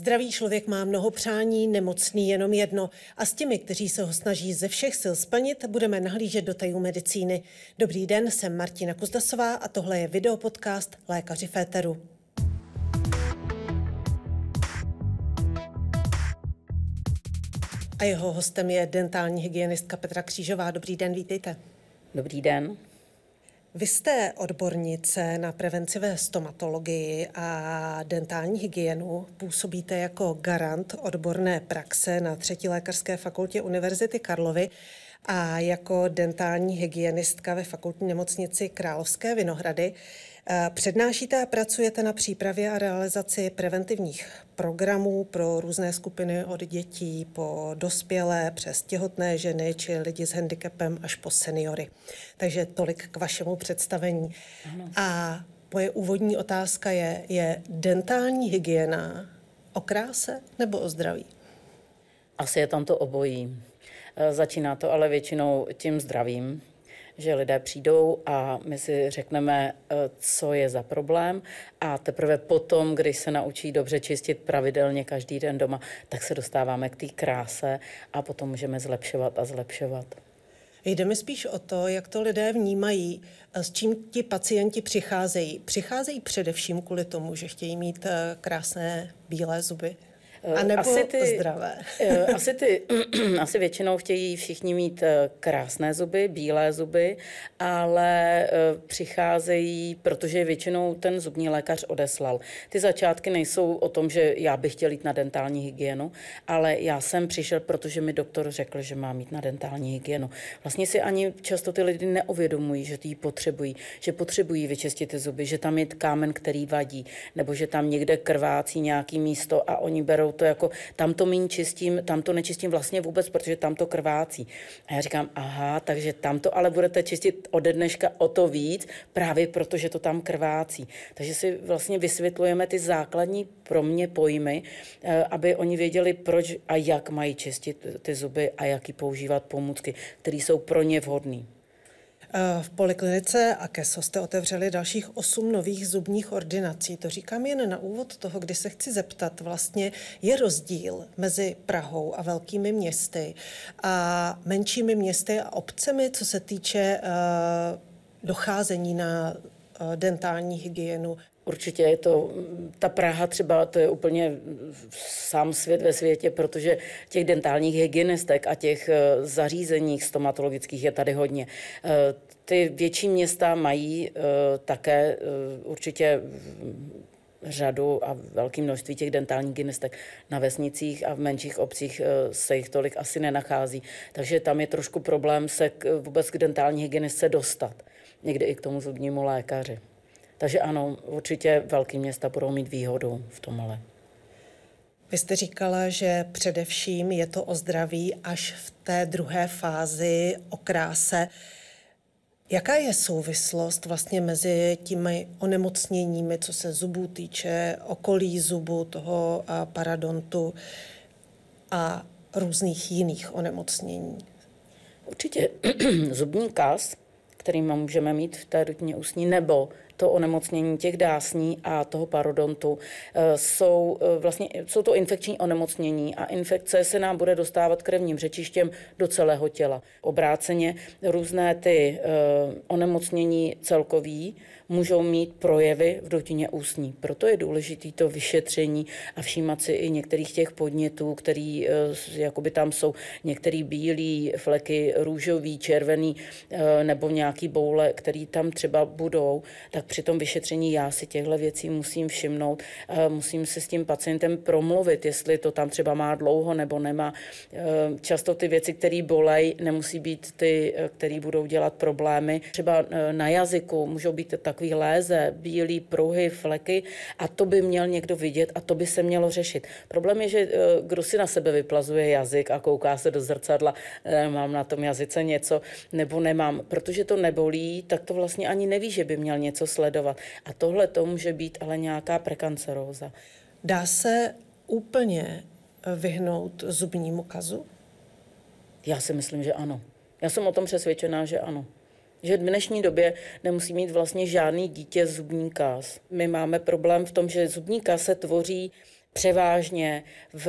Zdravý člověk má mnoho přání, nemocný jenom jedno. A s těmi, kteří se ho snaží ze všech sil splnit, budeme nahlížet do tajů medicíny. Dobrý den, jsem Martina Kuzdasová a tohle je videopodcast Lékaři Féteru. A jeho hostem je dentální hygienistka Petra Křížová. Dobrý den, vítejte. Dobrý den. Vy jste odbornice na prevenci ve stomatologii a dentální hygienu. Působíte jako garant odborné praxe na třetí lékařské fakultě Univerzity Karlovy a jako dentální hygienistka ve fakultní nemocnici Královské Vinohrady. Přednášíte a pracujete na přípravě a realizaci preventivních programů pro různé skupiny od dětí po dospělé přes těhotné ženy či lidi s handicapem až po seniory. Takže tolik k vašemu představení. Ano. A moje úvodní otázka je, je dentální hygiena o kráse nebo o zdraví? Asi je tam to obojí. E, začíná to ale většinou tím zdravím, že lidé přijdou a my si řekneme, eh, co je za problém a teprve potom, když se naučí dobře čistit pravidelně každý den doma, tak se dostáváme k té kráse a potom můžeme zlepšovat a zlepšovat. Jde mi spíš o to, jak to lidé vnímají, eh, s čím ti pacienti přicházejí. Přicházejí především kvůli tomu, že chtějí mít eh, krásné bílé zuby. A eh, nebo asi ty, zdravé. Eh, asi, ty, asi většinou chtějí všichni mít eh, krásné zuby, bílé zuby, ale přicházejí, protože většinou ten zubní lékař odeslal. Ty začátky nejsou o tom, že já bych chtěl jít na dentální hygienu, ale já jsem přišel, protože mi doktor řekl, že mám jít na dentální hygienu. Vlastně si ani často ty lidi neuvědomují, že ji potřebují, že potřebují vyčistit ty zuby, že tam je kámen, který vadí, nebo že tam někde krvácí nějaký místo a oni berou jo, to jako, tam to méně čistím, tam to nečistím vlastně vůbec, protože tam to krvácí. A já říkám, aha, takže tam to ale budete čistit ode dneška o to víc, právě protože to tam krvácí. Takže si vlastně vysvětlujeme ty základní pro mě pojmy, eh, aby oni věděli, proč a jak mají čistit ty zuby a jaký používat pomůcky, které jsou pro ně vhodné. Eh, v poliklinice a KESO jste otevřeli dalších osm nových zubních ordinací. To říkám jen na úvod toho, kdy se chci zeptat. Vlastně je rozdíl mezi Prahou a velkými městy a menšími městy a obcemi, co se týče eh, docházení na Eh, dentální hygienu. Určitě je to, ta Praha třeba, to je úplně sám svět ve světě, protože těch dentálních hygienistek a těch eh, zařízeních stomatologických je tady hodně. Eh, ty větší města mají také určitě řadu a velké množství těch dentálních hygienistek na vesnicích a v menších obcích se jich tolik asi nenachází. Takže tam je trošku problém se k, vůbec k dentální hygienistce dostat někdy i k tomu zubnímu lékaři. Takže ano, určitě velké města budou mít výhodu v tomhle. Vy jste říkala, že především je to o zdraví až v té druhé fázi o kráse. Jaká je souvislost vlastně mezi těmi onemocněními, co se zubů týče, okolí zubu toho paradontu a různých jiných onemocnění? Určitě zubní kas kterými můžeme mít v té rutině ústní, nebo to onemocnění těch dásní a toho parodontu. Eh, jsou, eh, vlastně, jsou to infekční onemocnění a infekce se nám bude dostávat krevním řečištěm do celého těla. Obráceně různé ty eh, onemocnění celkový, můžou mít projevy v dutině ústní. Proto je důležité to vyšetření a všímat si i některých těch podnětů, který eh, jakoby tam jsou některé bílé fleky, růžový, červený eh, nebo nějaký boule, který tam třeba budou, tak při tom vyšetření já si těchto věcí musím všimnout, eh, musím se s tím pacientem promluvit, jestli to tam třeba má dlouho nebo nemá. Často ty věci, které bolej, nemusí být ty, které budou dělat problémy. Třeba na jazyku můžou být tak takový léze, bílý pruhy, fleky a to by měl někdo vidět a to by se mělo řešit. Problém je, že eh, kdo si na sebe vyplazuje jazyk a kouká se do zrcadla, eh, mám na tom jazyce něco nebo nemám, protože to nebolí, tak to vlastně ani neví, že by měl něco sledovat. A tohle to může být ale nějaká prekanceróza. Dá se úplně eh, vyhnout zubnímu kazu? Já si myslím, že ano. Já jsem o tom přesvědčená, že ano že v dnešní době nemusí mít vlastně žádný dítě zubní kás. My máme problém v tom, že zubní se tvoří převážně v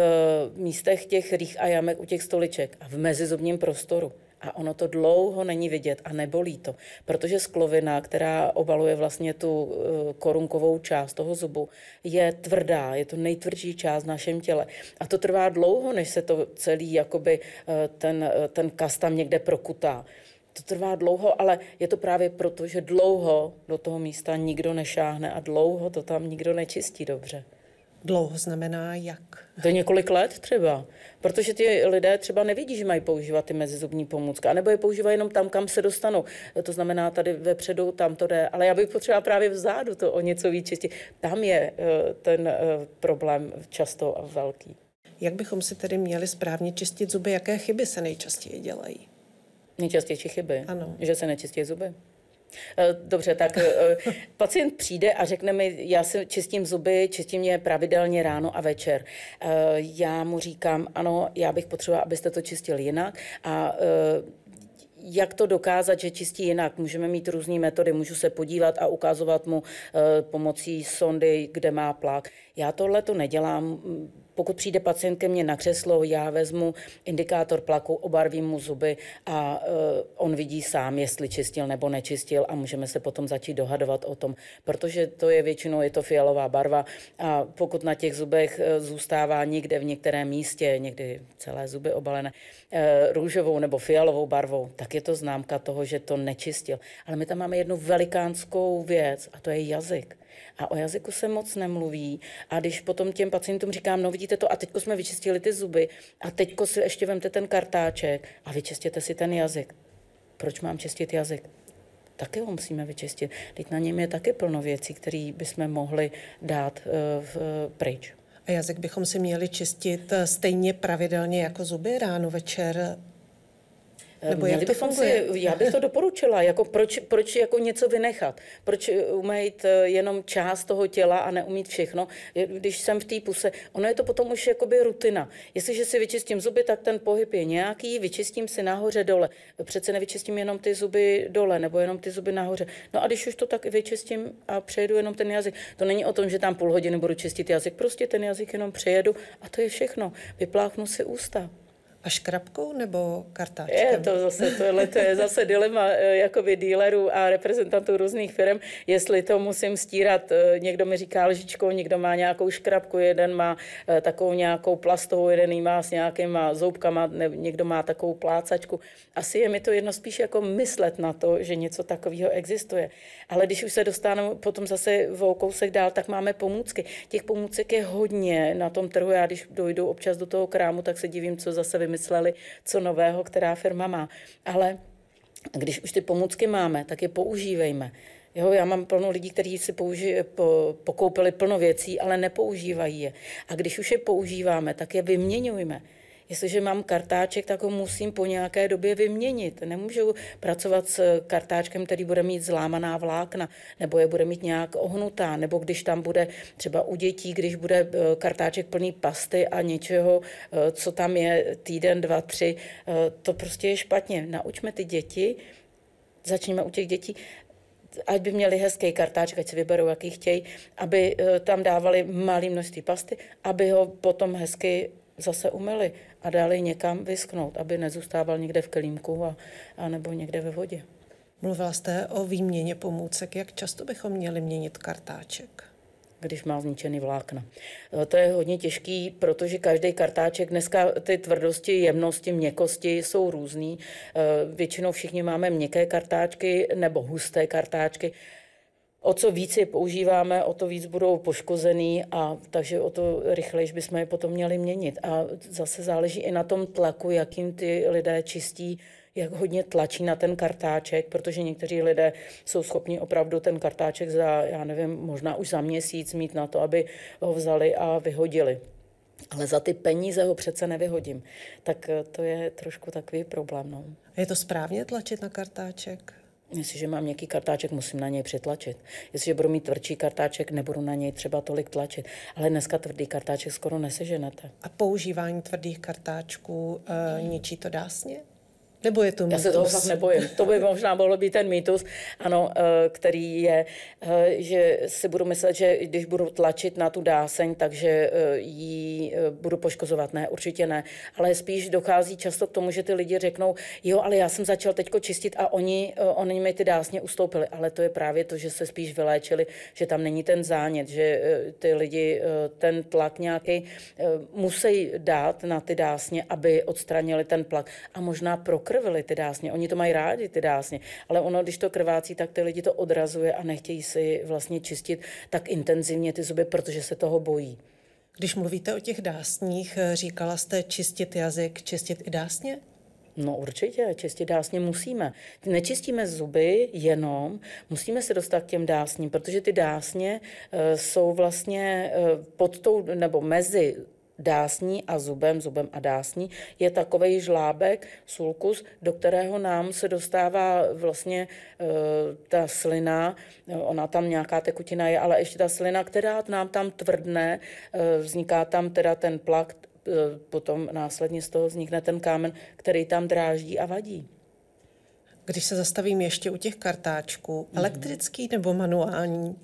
místech těch rých a jamek u těch stoliček a v mezizubním prostoru. A ono to dlouho není vidět a nebolí to, protože sklovina, která obaluje vlastně tu eh, korunkovou část toho zubu, je tvrdá, je to nejtvrdší část v našem těle. A to trvá dlouho, než se to celý, jakoby eh, ten, eh, ten kas tam někde prokutá to trvá dlouho, ale je to právě proto, že dlouho do toho místa nikdo nešáhne a dlouho to tam nikdo nečistí dobře. Dlouho znamená jak? Do několik let třeba. Protože ty lidé třeba nevidí, že mají používat ty mezizubní pomůcky, anebo je používají jenom tam, kam se dostanou. To znamená tady vepředu, tam to jde, ale já bych potřebovala právě vzadu to o něco čistit. Tam je eh, ten eh, problém často velký. Jak bychom si tedy měli správně čistit zuby? Jaké chyby se nejčastěji dělají? Nejčastější chyby, ano. že se nečistí zuby. Eh, dobře, tak eh, eh, pacient přijde a řekne mi, já se čistím zuby, čistím je pravidelně ráno a večer. Já mu říkám, ano, já bych potřeboval, abyste to čistil jinak a jak to dokázat, že čistí jinak? Můžeme mít různé metody, můžu se podívat a ukazovat mu pomocí sondy, kde má plak. Já tohle to nedělám, pokud přijde pacient ke mně na křeslo, já vezmu indikátor plaku, obarvím mu zuby a eh, on vidí sám, jestli čistil nebo nečistil a můžeme se potom začít dohadovat o tom, protože to je většinou je to fialová barva a pokud na těch zubech eh, zůstává někde v některém místě, někdy celé zuby obalené eh, růžovou nebo fialovou barvou, tak je to známka toho, že to nečistil. Ale my tam máme jednu velikánskou věc a to je jazyk a o jazyku se moc nemluví. A když potom těm pacientům říkám, no vidíte to, a teďko jsme vyčistili ty zuby, a teďko si ještě vemte ten kartáček a vyčistěte si ten jazyk. Proč mám čistit jazyk? Taky ho musíme vyčistit. Teď na něm je taky plno věcí, které bychom mohli dát uh, v, eh, pryč. A jazyk bychom si měli čistit eh, stejně pravidelně jako zuby ráno, večer, nebo jak to funguje? Si, já bych to doporučila. Jako proč, proč jako něco vynechat? Proč eh, umět eh, jenom část toho těla a neumít všechno, když jsem v té puse? Ono je to potom už jakoby rutina. Jestliže si vyčistím zuby, tak ten pohyb je nějaký, vyčistím si nahoře dole. Přece nevyčistím jenom ty zuby dole nebo jenom ty zuby nahoře. No a když už to tak vyčistím a přejedu jenom ten jazyk, to není o tom, že tam půl hodiny budu čistit jazyk, prostě ten jazyk jenom přejedu a to je všechno. Vypláchnu si ústa. A škrabkou nebo kartáčkem? Je to zase, tohle to je zase dilema e, jakoby dílerů a reprezentantů různých firm, jestli to musím stírat. E, někdo mi říká lžičkou, někdo má nějakou škrabku, jeden má e, takovou nějakou plastovou, jeden má s nějakýma zoubkama, ne, někdo má takovou plácačku. Asi je mi to jedno spíš jako myslet na to, že něco takového existuje. Ale když už se dostanu potom zase v kousek dál, tak máme pomůcky. Těch pomůcek je hodně na tom trhu. Já když dojdu občas do toho krámu, tak se divím, co zase vymyslím vymysleli, co nového, která firma má. Ale když už ty pomůcky máme, tak je používejme. Jo, já mám plno lidí, kteří si použi- po- pokoupili plno věcí, ale nepoužívají je. A když už je používáme, tak je vyměňujme. Jestliže mám kartáček, tak ho musím po nějaké době vyměnit. Nemůžu pracovat s kartáčkem, který bude mít zlámaná vlákna, nebo je bude mít nějak ohnutá, nebo když tam bude třeba u dětí, když bude eh, kartáček plný pasty a něčeho, eh, co tam je týden, dva, tři, eh, to prostě je špatně. Naučme ty děti, začněme u těch dětí, ať by měli hezký kartáček, ať si vyberou, jaký chtějí, aby tam dávali malý množství pasty, aby ho potom hezky zase umyli a dali někam vysknout, aby nezůstával někde v kelímku a, a nebo někde ve vodě. Mluvila jste o výměně pomůcek. Jak často bychom měli měnit kartáček? když má zničený vlákna. No, to je hodně těžký, protože každý kartáček, dneska ty tvrdosti, jemnosti, měkkosti jsou různý. Eh, většinou všichni máme měkké kartáčky nebo husté kartáčky. O co víc je používáme, o to víc budou poškozený a takže o to rychleji bychom je potom měli měnit. A zase záleží i na tom tlaku, jakým ty lidé čistí jak hodně tlačí na ten kartáček, protože někteří lidé jsou schopni opravdu ten kartáček za, já nevím, možná už za měsíc mít na to, aby ho vzali a vyhodili. Ale za ty peníze ho přece nevyhodím. Tak eh, to je trošku takový problém. No. Je to správně tlačit na kartáček? Jestliže mám nějaký kartáček, musím na něj přitlačit. Jestliže budu mít tvrdší kartáček, nebudu na něj třeba tolik tlačit. Ale dneska tvrdý kartáček skoro neseženete. A používání tvrdých kartáčků e, ničí to dásně? Nebo je to mýtus? Já se toho fakt nebojím. To by možná mohlo být ten mýtus, ano, eh, který je, eh, že si budu myslet, že když budu tlačit na tu dáseň, takže eh, ji budu poškozovat. Ne, určitě ne. Ale spíš dochází často k tomu, že ty lidi řeknou, jo, ale já jsem začal teďko čistit a oni, oni mi ty dásně ustoupili. Ale to je právě to, že se spíš vyléčili, že tam není ten zánět, že ty lidi ten tlak nějaký musí dát na ty dásně, aby odstranili ten plak. A možná pro pokrvili ty dásně, oni to mají rádi, ty dásně, ale ono, když to krvácí, tak ty lidi to odrazuje a nechtějí si vlastně čistit tak intenzivně ty zuby, protože se toho bojí. Když mluvíte o těch dásních, říkala jste čistit jazyk, čistit i dásně? No určitě, čistit dásně musíme. Nečistíme zuby jenom, musíme se dostat k těm dásním, protože ty dásně uh, jsou vlastně uh, pod tou, nebo mezi dásní a zubem, zubem a dásní, je takový žlábek, sulkus, do kterého nám se dostává vlastně e, ta slina, eh, ona tam nějaká tekutina je, ale ještě ta slina, která nám tam tvrdne, e, vzniká tam teda ten plak, e, potom následně z toho vznikne ten kámen, který tam dráždí a vadí. Když se zastavím ještě u těch kartáčků, mhm. elektrický nebo manuální?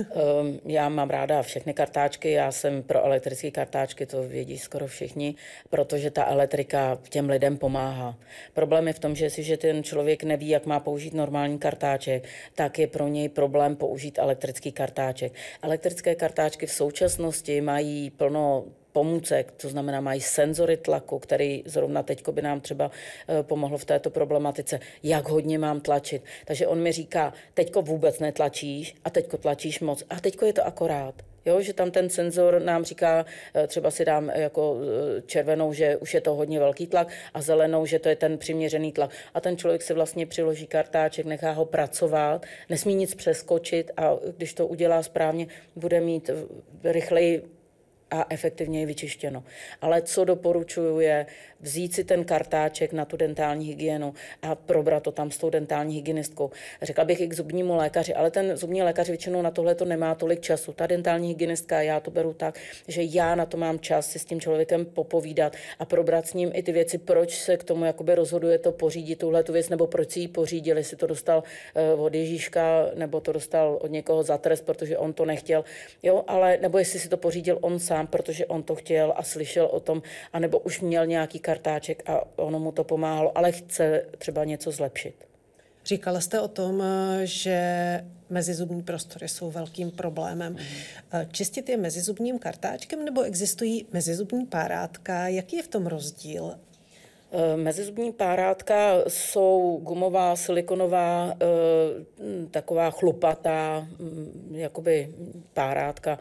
Ehm, já mám ráda všechny kartáčky, já jsem pro elektrické kartáčky, to vědí skoro všichni, protože ta elektrika těm lidem pomáhá. Problém je v tom, že jestliže ten člověk neví, jak má použít normální kartáček, tak je pro něj problém použít elektrický kartáček. Elektrické kartáčky v současnosti mají plno pomůcek, to znamená mají senzory tlaku, který zrovna teď by nám třeba eh, pomohlo v této problematice, jak hodně mám tlačit. Takže on mi říká, teďko vůbec netlačíš a teďko tlačíš moc a teďko je to akorát. Jo, že tam ten senzor nám říká, eh, třeba si dám eh, jako červenou, že už je to hodně velký tlak a zelenou, že to je ten přiměřený tlak. A ten člověk si vlastně přiloží kartáček, nechá ho pracovat, nesmí nic přeskočit a když to udělá správně, bude mít rychleji a efektivně je vyčištěno. Ale co doporučuju je vzít si ten kartáček na tu dentální hygienu a probrat to tam s tou dentální hygienistkou. Řekla bych i k zubnímu lékaři, ale ten zubní lékař většinou na tohle to nemá tolik času. Ta dentální hygienistka, já to beru tak, že já na to mám čas si s tím člověkem popovídat a probrat s ním i ty věci, proč se k tomu jakoby rozhoduje to pořídit tuhle tu věc, nebo proč si ji pořídili, jestli to dostal eh, od Ježíška, nebo to dostal od někoho za trest, protože on to nechtěl, jo, ale nebo jestli si to pořídil on sám sám, protože on to chtěl a slyšel o tom, anebo už měl nějaký kartáček a ono mu to pomáhalo, ale chce třeba něco zlepšit. Říkala jste o tom, že mezizubní prostory jsou velkým problémem. Mhm. Čistit je mezizubním kartáčkem nebo existují mezizubní párátka? Jaký je v tom rozdíl? Eh, mezizubní párátka jsou gumová, silikonová, eh, taková chlupatá, mm, jakoby párátka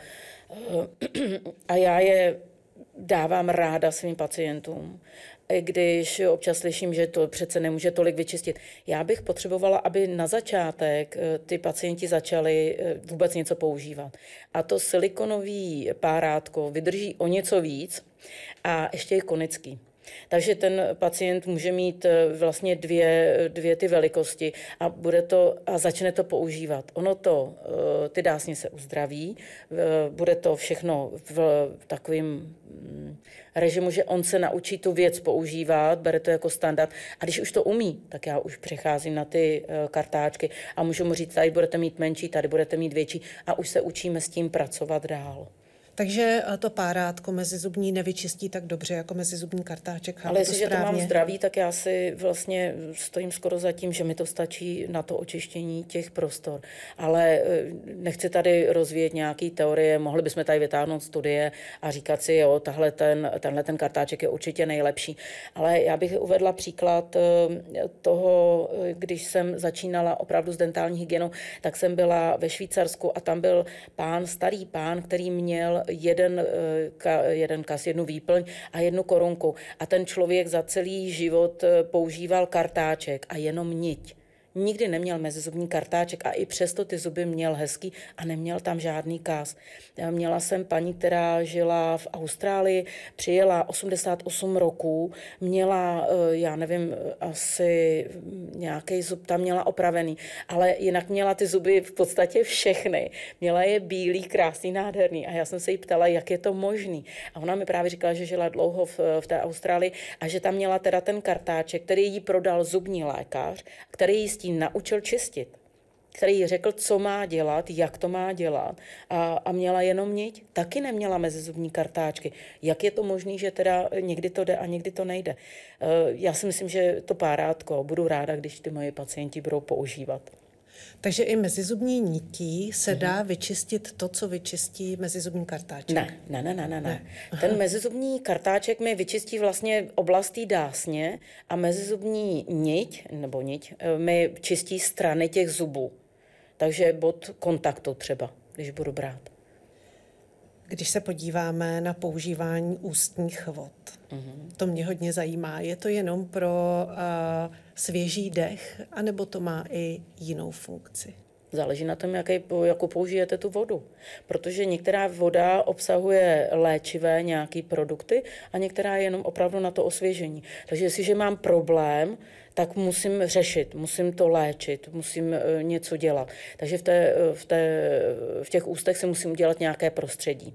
Eh, a já je dávám ráda svým pacientům, když občas slyším, že to přece nemůže tolik vyčistit. Já bych potřebovala, aby na začátek eh, ty pacienti začali eh, vůbec něco používat. A to silikonový párátko vydrží o něco víc a ještě je konický. Takže ten pacient může mít eh, vlastně dvě, dvě ty velikosti a, bude to, a začne to používat. Ono to, eh, ty dásně se uzdraví, eh, bude to všechno v takovým mm, režimu, že on se naučí tu věc používat, bere to jako standard a když už to umí, tak já už přecházím na ty kartáčky a můžu mu říct, tady budete mít menší, tady budete mít větší a už se učíme s tím pracovat dál. Takže eh, to párátko mezizubní nevyčistí tak dobře jako mezizubní kartáček. Ale jestliže to, to mám zdraví, tak já si vlastně stojím skoro za tím, že mi to stačí na to očištění těch prostor. Ale eh, nechci tady rozvíjet nějaké teorie, mohli bychom tady vytáhnout studie a říkat si, jo, tahle ten, tenhle ten kartáček je určitě nejlepší. Ale já bych uvedla příklad eh, toho, když jsem začínala opravdu s dentální hygienou, tak jsem byla ve Švýcarsku a tam byl pán, starý pán, který měl jeden, eh, ka, jeden kas, jednu výplň a jednu korunku. A ten člověk za celý život eh, používal kartáček a jenom niť nikdy neměl mezizubní kartáček a i přesto ty zuby měl hezký a neměl tam žádný káz. Měla jsem paní, která žila v Austrálii, přijela 88 roků, měla, eh, já nevím, eh, asi nějaký zub tam měla opravený, ale jinak měla ty zuby v podstatě všechny. Měla je bílý, krásný, nádherný a já jsem se jí ptala, jak je to možný. A ona mi právě říkala, že žila dlouho v, eh, v té Austrálii a že tam měla teda ten kartáček, který jí prodal zubní lékař, který jí s dětí naučil čistit, který jí řekl, co má dělat, jak to má dělat a, a měla jenom měť, taky neměla mezizubní kartáčky. Jak je to možné, že teda někdy to jde a někdy to nejde? Eh, já si myslím, že to párátko budu ráda, když ty moje pacienti budou používat. Takže i mezizubní nití se dá mm-hmm. vyčistit to, co vyčistí mezizubní kartáček? Ne, ne, ne, ne, ne. ne. Ten mezizubní kartáček mi vyčistí vlastně oblastí dásně a mezizubní niť, nebo niť, eh, mi čistí strany těch zubů. Takže bod kontaktu třeba, když budu brát když se podíváme na používání ústních vod. Mm-hmm. To mě hodně zajímá. Je to jenom pro uh, svěží dech, anebo to má i jinou funkci? Záleží na tom, jaký, jakou použijete tu vodu. Protože některá voda obsahuje léčivé nějaké produkty a některá je jenom opravdu na to osvěžení. Takže jestliže mám problém, tak musím řešit, musím to léčit, musím e, něco dělat. Takže v, té, e, v, té, v těch ústech si musím dělat nějaké prostředí.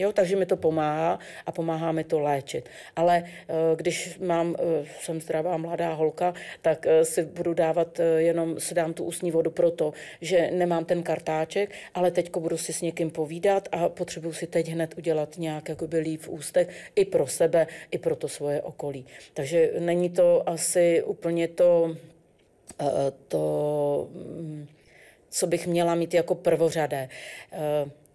Jo, takže mi to pomáhá a pomáhá mi to léčit. Ale eh, když mám, eh, jsem zdravá mladá holka, tak eh, si budu dávat, jenom si dám tu ústní vodu proto, že nemám ten kartáček, ale teďko budu si s někým povídat a potřebuju si teď hned udělat nějak jakoby líp v ústech i pro sebe, i pro to svoje okolí. Takže není to asi úplně to, to mm, co bych měla mít jako prvořadé.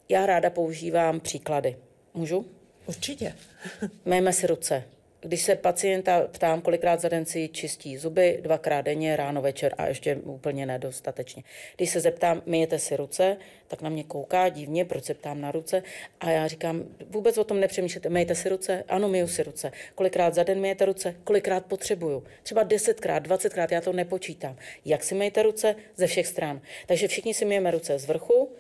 Já ráda používám příklady. Můžu? Určitě. Méme si ruce. Když se pacienta ptám, kolikrát za den si čistí zuby, dvakrát denně, ráno, večer a ještě úplně nedostatečně. Když se zeptám, myjete si ruce, tak na mě kouká divně, proč se ptám na ruce a já říkám, vůbec o tom nepřemýšlete, myjete si ruce, ano, myju si ruce. Kolikrát za den myjete ruce, kolikrát potřebuju. Třeba desetkrát, dvacetkrát, já to nepočítám. Jak si myjete ruce? Ze všech stran. Takže všichni si myjeme ruce z vrchu,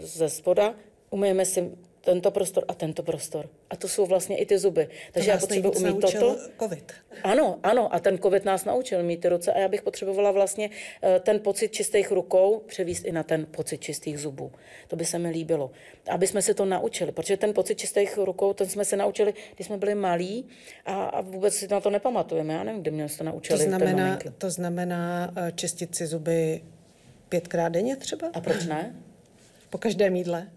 ze spoda, umyjeme si tento prostor a tento prostor. A to jsou vlastně i ty zuby. Takže to já potřebuji umít toto. COVID. Ano, ano, a ten COVID nás naučil mít ty ruce a já bych potřebovala vlastně eh, ten pocit čistých rukou převíst i na ten pocit čistých zubů. To by se mi líbilo. Aby jsme se to naučili, protože ten pocit čistých rukou, ten jsme se naučili, když jsme byli malí a, a vůbec si na to nepamatujeme. Já nevím, kde mě to naučili. To znamená, to eh, znamená čistit si zuby pětkrát denně třeba? A proč ne? po každém jídle?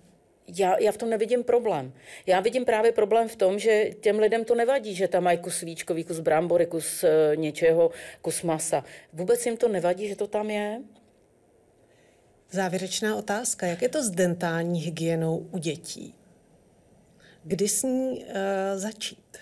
Já, já v tom nevidím problém. Já vidím právě problém v tom, že těm lidem to nevadí, že tam mají kus svíčkový, kus brambory, kus e, něčeho, kus masa. Vůbec jim to nevadí, že to tam je. Závěrečná otázka. Jak je to s dentální hygienou u dětí? Kdy s ní e, začít?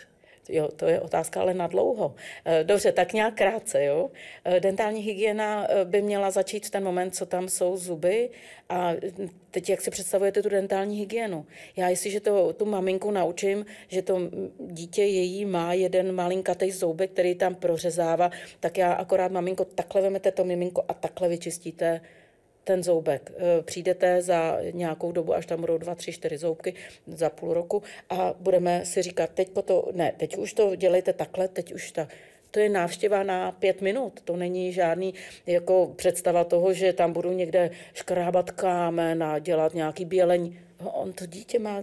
Jo, to je otázka ale na dlouho. Eh, dobře, tak nějak krátce. Jo? Eh, dentální hygiena eh, by měla začít v ten moment, co tam jsou zuby a hm, teď jak si představujete tu dentální hygienu. Já jestliže to, tu maminku naučím, že to hm, dítě její má jeden malinkatý zoubek, který tam prořezává, tak já akorát maminko takhle vemete to miminko a takhle vyčistíte ten zoubek. Eh, přijdete za nějakou dobu, až tam budou dva, tři, čtyři zoubky za půl roku a budeme si říkat, teď po to, ne, teď už to dělejte takhle, teď už ta, to je návštěva na pět minut. To není žádný jako představa toho, že tam budu někde škrábat kámen a dělat nějaký bělení. On to dítě má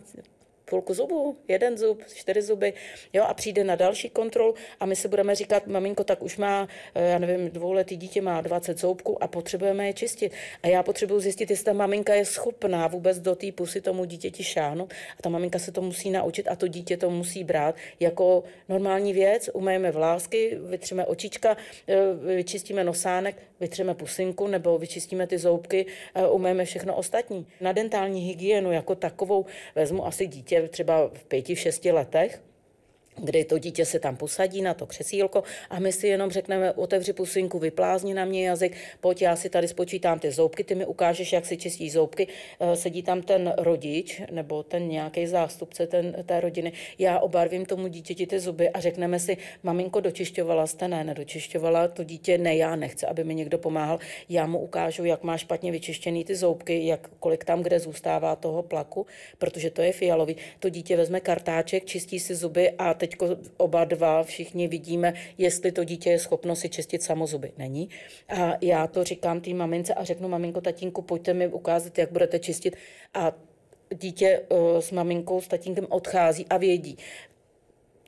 půlku zubu, jeden zub, čtyři zuby, jo, a přijde na další kontrolu a my si budeme říkat, maminko, tak už má, eh, já nevím, dvouletý dítě má 20 zoubků a potřebujeme je čistit. A já potřebuji zjistit, jestli ta maminka je schopná vůbec do té pusy tomu dítěti šáhnout a ta maminka se to musí naučit a to dítě to musí brát jako normální věc, umejeme vlásky, vytřeme očička, eh, vyčistíme nosánek, vytřeme pusinku nebo vyčistíme ty zoubky, eh, umejeme všechno ostatní. Na dentální hygienu jako takovou vezmu asi dítě třeba v pěti, šesti letech, kdy to dítě se tam posadí na to křesílko a my si jenom řekneme, otevři pusinku, vyplázni na mě jazyk, pojď, já si tady spočítám ty zoubky, ty mi ukážeš, jak si čistí zoubky. Eh, sedí tam ten rodič nebo ten nějaký zástupce ten, té rodiny. Já obarvím tomu dítěti ty zuby a řekneme si, maminko, dočišťovala jste, ne, nedočišťovala, to dítě ne, já nechci, aby mi někdo pomáhal. Já mu ukážu, jak má špatně vyčištěný ty zoubky, jak, kolik tam, kde zůstává toho plaku, protože to je fialový. To dítě vezme kartáček, čistí si zuby a teď teď oba dva všichni vidíme, jestli to dítě je schopno si čistit samo zuby. Není. A já to říkám té mamince a řeknu, maminko, tatínku, pojďte mi ukázat, jak budete čistit. A dítě eh, s maminkou, s tatínkem odchází a vědí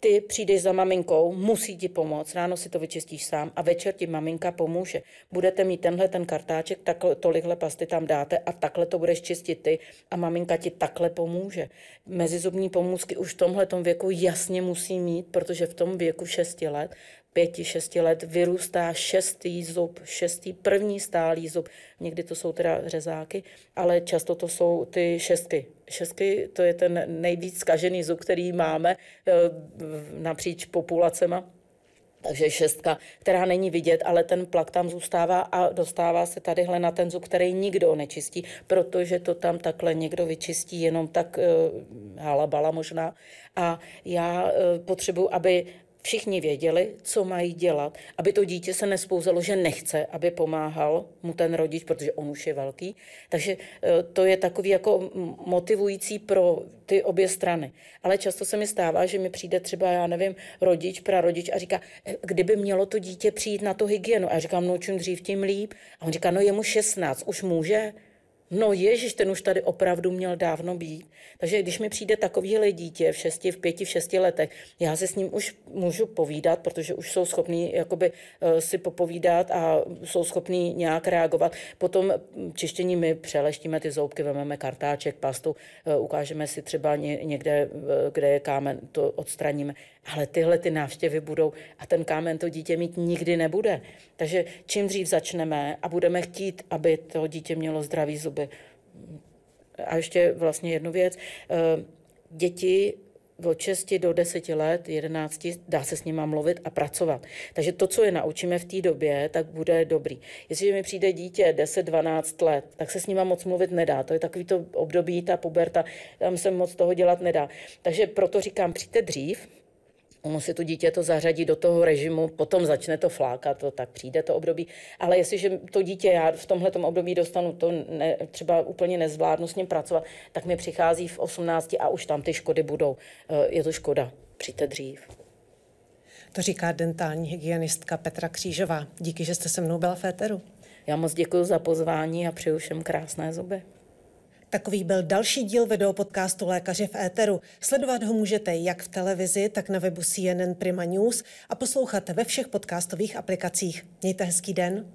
ty přijdeš za maminkou, musí ti pomoct, ráno si to vyčistíš sám a večer ti maminka pomůže. Budete mít tenhle ten kartáček, tak tolikhle pasty tam dáte a takhle to budeš čistit ty a maminka ti takhle pomůže. Mezizubní pomůcky už v tomhle věku jasně musí mít, protože v tom věku 6 let pěti, šesti let vyrůstá šestý zub, šestý první stálý zub. Někdy to jsou teda řezáky, ale často to jsou ty šestky. Šestky to je ten nejvíc skažený zub, který máme eh, napříč populacema. Takže šestka, která není vidět, ale ten plak tam zůstává a dostává se tadyhle na ten zub, který nikdo nečistí, protože to tam takhle někdo vyčistí jenom tak e, halabala možná. A já e, potřebuji, aby všichni věděli, co mají dělat, aby to dítě se nespouzalo, že nechce, aby pomáhal mu ten rodič, protože on už je velký. Takže eh, to je takový jako motivující pro ty obě strany. Ale často se mi stává, že mi přijde třeba, já nevím, rodič, prarodič a říká, eh, kdyby mělo to dítě přijít na tu hygienu. A já říkám, no čím dřív, tím líp. A on říká, no je mu 16, už může no ježíš, ten už tady opravdu měl dávno být. Takže když mi přijde takovýhle dítě v šesti, v pěti, v šesti letech, já se s ním už můžu povídat, protože už jsou schopní jakoby eh, si popovídat a jsou schopní nějak reagovat. Potom hm, čištění my přeleštíme ty zoubky, vememe kartáček, pastu, eh, ukážeme si třeba někde, eh, kde je kámen, to odstraníme. Ale tyhle ty návštěvy budou a ten kámen to dítě mít nikdy nebude. Takže čím dřív začneme a budeme chtít, aby to dítě mělo zdravý zuby, sebe. A ještě vlastně jednu věc. Eh, děti od 6 do 10 let, 11, dá se s nima mluvit a pracovat. Takže to, co je naučíme v té době, tak bude dobrý. Jestliže mi přijde dítě 10-12 let, tak se s nima moc mluvit nedá. To je takový to období, ta puberta, tam se moc toho dělat nedá. Takže proto říkám, přijďte dřív, ono si to dítě to zařadí do toho režimu, potom začne to flákat, to tak přijde to období. Ale jestliže to dítě já v tomhle období dostanu, to ne, třeba úplně nezvládnu s ním pracovat, tak mi přichází v 18 a už tam ty škody budou. Eh, je to škoda, přijďte dřív. To říká dentální hygienistka Petra Křížová. Díky, že jste se mnou byla v éteru. Já moc děkuji za pozvání a přeju všem krásné zuby. Takový byl další díl videopodcastu Lékaři v éteru. Sledovat ho můžete jak v televizi, tak na webu CNN Prima News a poslouchat ve všech podcastových aplikacích. Mějte hezký den.